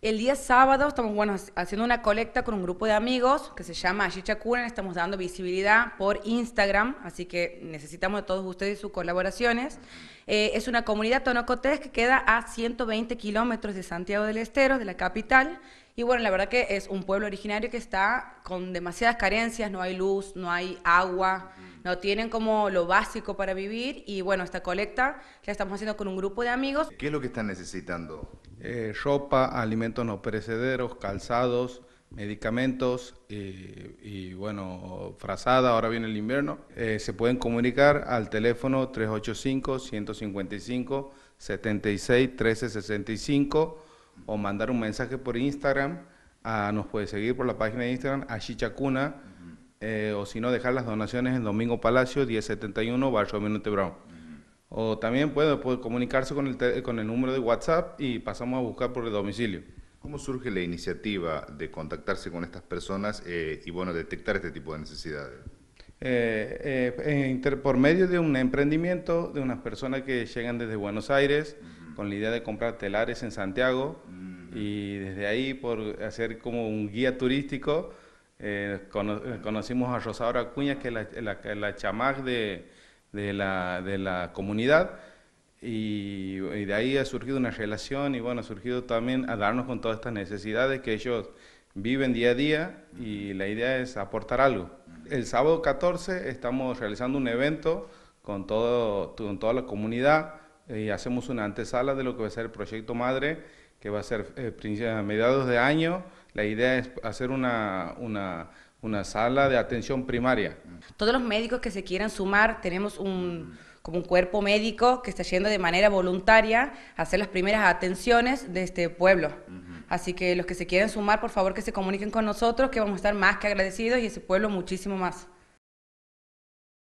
El día sábado estamos bueno, haciendo una colecta con un grupo de amigos que se llama Ashicha Estamos dando visibilidad por Instagram, así que necesitamos de todos ustedes sus colaboraciones. Eh, es una comunidad tonocotés que queda a 120 kilómetros de Santiago del Estero, de la capital. Y bueno, la verdad que es un pueblo originario que está con demasiadas carencias, no hay luz, no hay agua no tienen como lo básico para vivir y bueno, esta colecta la estamos haciendo con un grupo de amigos. ¿Qué es lo que están necesitando? Eh, ropa, alimentos no perecederos, calzados, medicamentos eh, y, bueno, frazada, ahora viene el invierno. Eh, se pueden comunicar al teléfono 385-155-76-1365 o mandar un mensaje por Instagram. Ah, nos puede seguir por la página de Instagram, a Chichacuna eh, o si no, dejar las donaciones en Domingo Palacio, 1071, Barrio Minute Brown. O también puede, comunicarse con el, con el número de WhatsApp y pasamos a buscar por el domicilio. ¿Cómo surge la iniciativa de contactarse con estas personas eh, y bueno, detectar este tipo de necesidades? Eh, por medio de un emprendimiento de unas personas que llegan desde Buenos Aires con la idea de comprar telares en Santiago y desde ahí por hacer como un guía turístico eh, conocimos a Rosaura Acuña, que es la, la, de, la, comunidad, y, de ahí ha surgido una relación y bueno, ha surgido también a darnos con todas estas necesidades que ellos viven día a día y la idea es aportar algo. El sábado 14 estamos realizando un evento con, todo, con toda la comunidad y hacemos una antesala de lo que va a ser el proyecto Madre que va a ser eh, a mediados de año. La idea es hacer una, sala de atención primaria. Todos los médicos que se quieran sumar, tenemos un, como un cuerpo médico que está yendo de manera voluntaria a hacer las primeras atenciones de este pueblo. Así que los que se quieran sumar, por favor que se comuniquen con nosotros, que vamos a estar más que agradecidos y ese pueblo muchísimo más.